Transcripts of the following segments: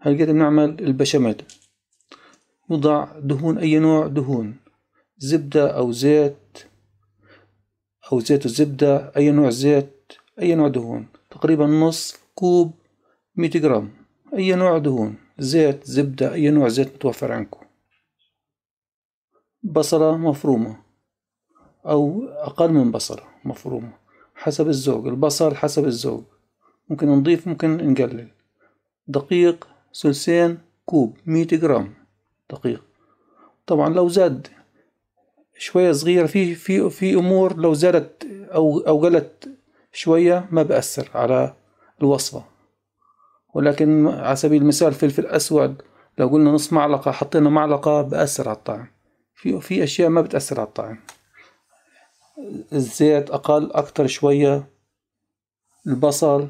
هنقدر نعمل البشاميل نضع دهون أي نوع دهون زبدة أو زيت أو زيت الزبدة أي نوع زيت أي نوع دهون تقريبا نص كوب مية جرام أي نوع دهون زيت زبدة أي نوع زيت متوفر عندكم بصلة مفرومة أو أقل من بصلة مفرومة حسب الذوق البصل حسب الذوق ممكن نضيف ممكن نقلل دقيق ثلثين كوب مية جرام دقيق طبعا لو زاد شوية صغيرة في في في أمور لو زادت أو أو قلت شوية ما بأثر على الوصفة ولكن على سبيل المثال فلفل أسود لو قلنا نص معلقة حطينا معلقة بأثر على الطعم في في أشياء ما بتأثر على الطعم الزيت أقل أكتر شوية البصل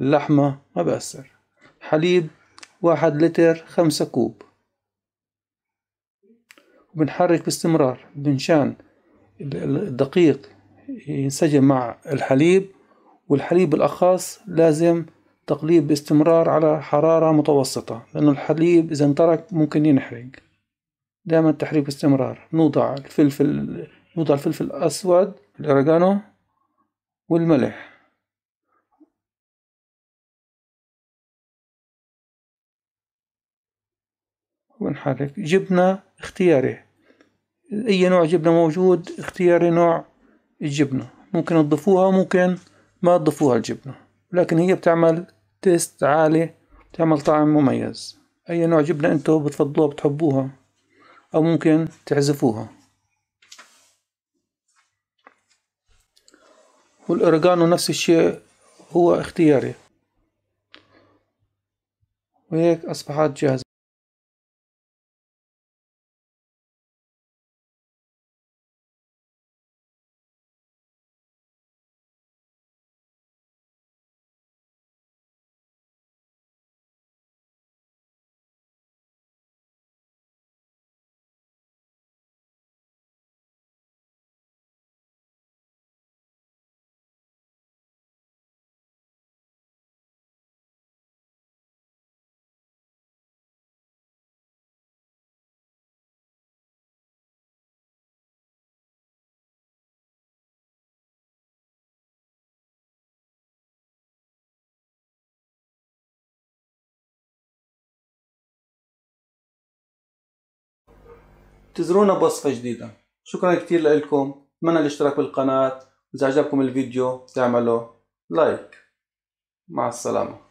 اللحمة ما بأثر حليب واحد لتر خمسة كوب وبنحرك باستمرار بنشان الدقيق ينسجم مع الحليب والحليب الأخص لازم تقليب باستمرار على حرارة متوسطة لأنه الحليب إذا انترك ممكن ينحرق دائما تحريك باستمرار نوضع الفلفل نوضع الفلفل الأسود الأوريجانو والملح ونحرك جبنة اختياري أي نوع جبنة موجود اختياري نوع الجبنة ممكن تضيفوها ممكن ما تضيفوها الجبنة لكن هي بتعمل تيست عالي بتعمل طعم مميز أي نوع جبنة انتو بتفضلوها بتحبوها أو ممكن تعزفوها والأوريجانو نفس الشيء هو اختياري وهيك أصبحت جاهزة بتزرونا بوصفة جديدة شكرا كثير لكم اتمنى الاشتراك بالقناة واذا عجبكم الفيديو تعملوا لايك مع السلامة